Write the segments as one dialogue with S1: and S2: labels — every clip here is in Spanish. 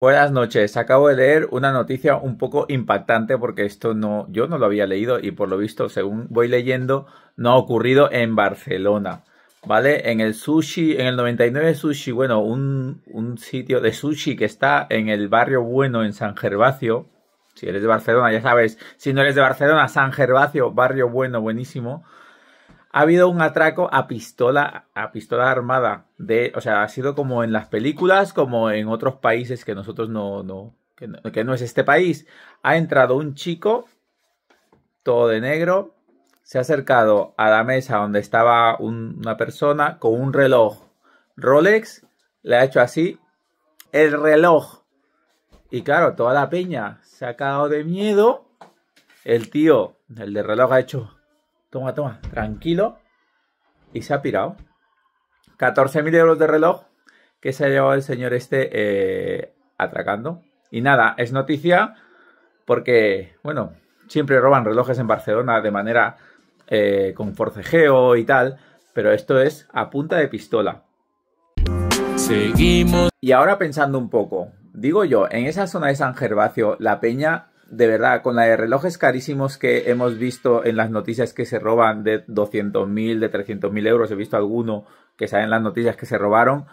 S1: Buenas noches. Acabo de leer una noticia un poco impactante porque esto no, yo no lo había leído y por lo visto, según voy leyendo, no ha ocurrido en Barcelona. ¿Vale? En el sushi, en el 99 sushi, bueno, un, un sitio de sushi que está en el barrio bueno en San Gervasio. Si eres de Barcelona, ya sabes. Si no eres de Barcelona, San Gervasio, barrio bueno, buenísimo ha habido un atraco a pistola, a pistola armada. De, o sea, ha sido como en las películas, como en otros países que nosotros no, no, que no, es este país. Ha entrado un chico, todo de negro, se ha acercado a la mesa donde estaba una persona con un reloj Rolex, le ha hecho así, el reloj. Y claro, toda la peña se ha cagado de miedo. El tío, el de reloj, ha hecho Toma, toma, tranquilo. Y se ha pirado. 14.000 euros de reloj que se ha llevado el señor este eh, atracando. Y nada, es noticia porque, bueno, siempre roban relojes en Barcelona de manera eh, con forcejeo y tal, pero esto es a punta de pistola. Seguimos. Y ahora pensando un poco, digo yo, en esa zona de San Gervasio, la peña de verdad, con la de relojes carísimos que hemos visto en las noticias que se roban de 200.000, de 300.000 euros, he visto alguno que en las noticias que se robaron.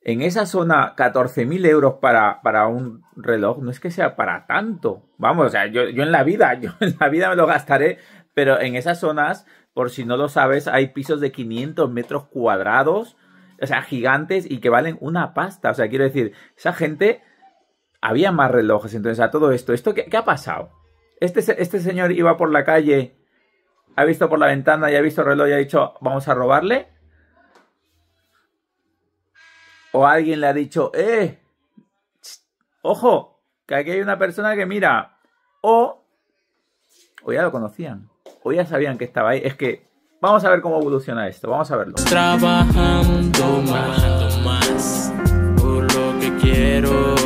S1: En esa zona, 14.000 euros para, para, un reloj, no es que sea para tanto. Vamos, o sea, yo, yo en la vida, yo en la vida me lo gastaré, pero en esas zonas, por si no lo sabes, hay pisos de 500 metros cuadrados, o sea, gigantes y que valen una pasta. O sea, quiero decir, esa gente había más relojes. Entonces, a todo esto, ¿esto qué, ha pasado? Este, este señor iba por la calle, ha visto por la ventana y ha visto el reloj y ha dicho, vamos a robarle. O alguien le ha dicho, ¡eh! ¡Ojo! Que aquí hay una persona que mira. O, o ya lo conocían. O ya sabían que estaba ahí. Es que vamos a ver cómo evoluciona esto. Vamos a verlo. Trabajando más, por lo que quiero.